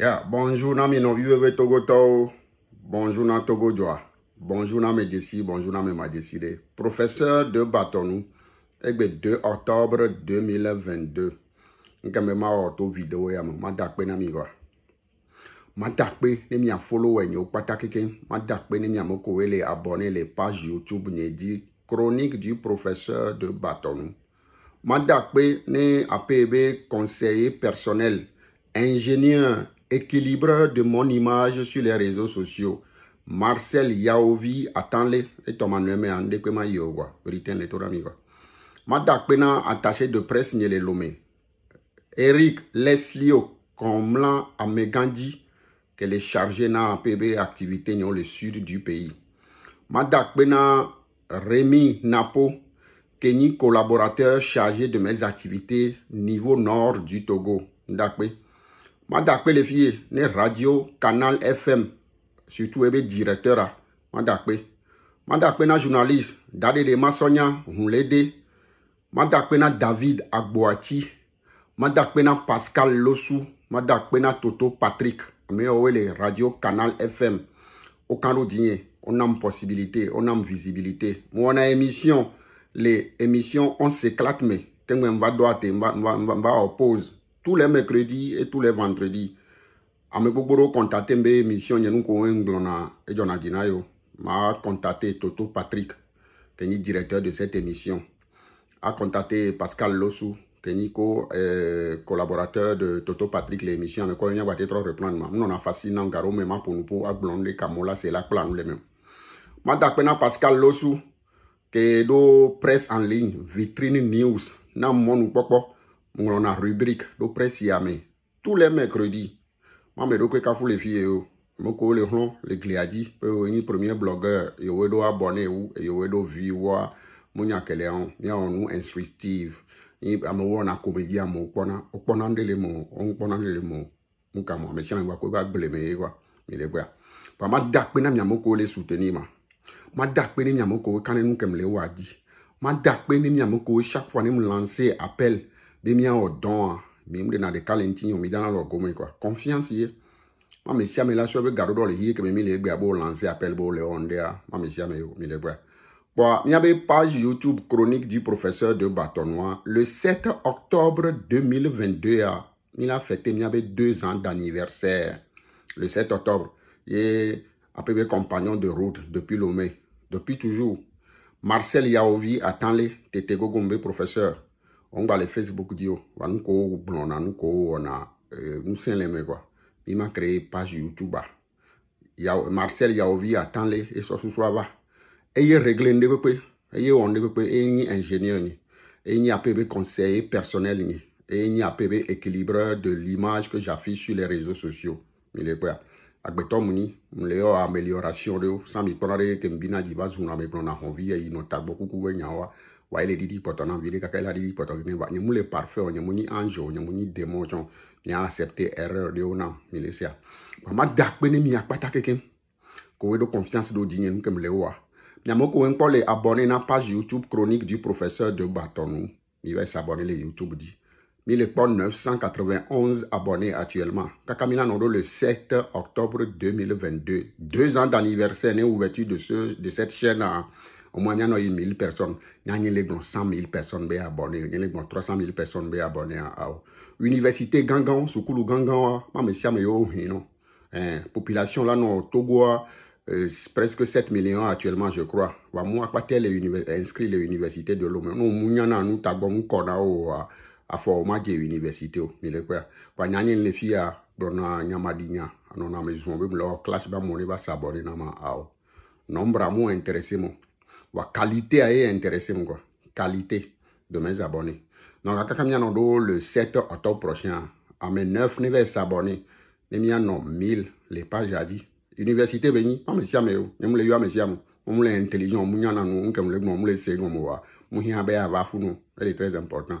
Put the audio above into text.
Yeah, bonjour mes Togo Bonjour na Togo Bonjour na Medesi, bonjour na Professeur de Batonou, le 2 octobre 2022. Nkame ma auto vidéo ya ma je na Ma ni mi follow y'a opata patakeke, Ma dakpe ni mi les pages YouTube ni chronique du professeur de Batonou. Ma dakpe ni apebe conseiller personnel ingénieur équilibre de mon image sur les réseaux sociaux. Marcel Yaovi attends-le. et Emmanuel Andekema Yowa, Britain et Je suis attaché de presse Nyele Lomé. Eric Leslio à Amegandi, qu'elle est chargée de PB activités dans le sud du pays. Madakpena, Rémi Napo, Kenny collaborateur chargé de mes activités niveau nord du Togo. D'accord. Ma dakpe le fye, ne radio, kanal, FM. Soutou ebe direteur a. Ma dakpe. Ma dakpe nan jounalist. Dade de masonyan, joun lede. Ma dakpe nan David Akboati. Ma dakpe nan Pascal Losou. Ma dakpe nan Toto Patrick. Ame yo we le radio, kanal, FM. Okan lo dine, on am posibilite, on am vizibilite. Mwen an emisyon, le emisyon, on se klatme. Kengwe mva doate, mva opoz. tous les mercredis et tous les vendredis à me mes émissions, be émission nye nuko ŋgblɔna a dzi na yo ma contacté toto patrick qui est directeur de cette émission a contacté pascal Lossou, qui est collaborateur de toto patrick l'émission ame kɔ nyagba te trop reprendre ma On a na garo me ma nous pour nous, pour kamo la c'est la plan nu le ma da pascal Lossou, qui est do presse en ligne vitrine news na quoi. ŋlɔna rubrique ɖo prɛ sia me tous les mercredis ma ame ɖokui kafu le fi yewo ame kowo le xlɔm le glia dzi pe wo nyi premier blogueur yewo ɖo abɔ ne wo e yewo ɖo viwoa monya kelia ŋu miawɔ nu instructive yi amewo wɔna komedi amewo kpɔna wokpɔna nu ɖe le mo woŋu kpɔna nu ɖe le mo nu ka mo ame sia ame gba ko eba gble me ye gba mi le gbea pa ma da akpe na miame kowo le suteni ma ma da akpe ne miame kowo kane nu kemi le wɔa di ma da akpe ne miame kowo chaque fois ne mu lancer appel be mi an don même de na de kalen ti lo quoi confiance ye ma mi sia la so be garo que le appel bo le de a ma mi sia il y page YouTube chronique du professeur de Bâtonnois le 7 octobre 2022 a il a fêté il y avait deux ans d'anniversaire le 7 octobre et après mes compagnons de route depuis Lomé depuis toujours Marcel Yaovi attend les Tete Gombe professeur on Facebook dio wan ko blonan ko ona musin le me quoi il m'a créé page YouTube ah. ya Marcel Yaovi attend les et so so va et il régler ndé pe et il on pe et ni ingénieur ni et ni APB conseiller personnel ni et ni APB équilibreur de l'image que j'affiche sur les réseaux sociaux mais les quoi agbeto muni mleo amélioration de ça mi prendre que mbina diva na me prendre envie et il notable beaucoup nyawa wa ile didi potona na viri kaka ile didi poto kini ba nye mule parfait o nye muni anjo nye muni demo chon a accepté erreur de ona milicia ba ma dak pe ni mi akpata keke ko we do confiance do dinye nous comme wa nye mo ko enko à abonné na page youtube chronique du professeur de batonou Il va s'abonner le youtube di mi le 991 abonnés actuellement Kakamina mina le 7 octobre 2022 deux ans d'anniversaire né ouverture de ce de cette chaîne à au moins il y a 1000 personnes il y a 100 000 personnes sont abonnées il y a 300 000 personnes sont abonnées à université gangan sukulu gangan hein. pas messia mais yo La oh, hein, population là non Togo hein. euh, presque 7 millions actuellement je crois ne bah, moi pas tel inscrit les l'université de l'homme nous munyana nous tagon nous connao oh, à format des universités oh, mais le quoi pas bah, nyagne les filles à blona nyamadinya ah, non na maison même classe ba moné ba s'abonner na ma nombre à intéressé moi wa qualité aye intéressé quoi qualité de mes abonnés donc à miano le 7 octobre prochain à mes 9 nouvelles abonnés les non 1000 les pages a dit université pas monsieur mais nous ne mule yo monsieur nous mule intelligent mu nyana no nkem le mo mule se no mo wa mu hia be ava fu nous elle est très important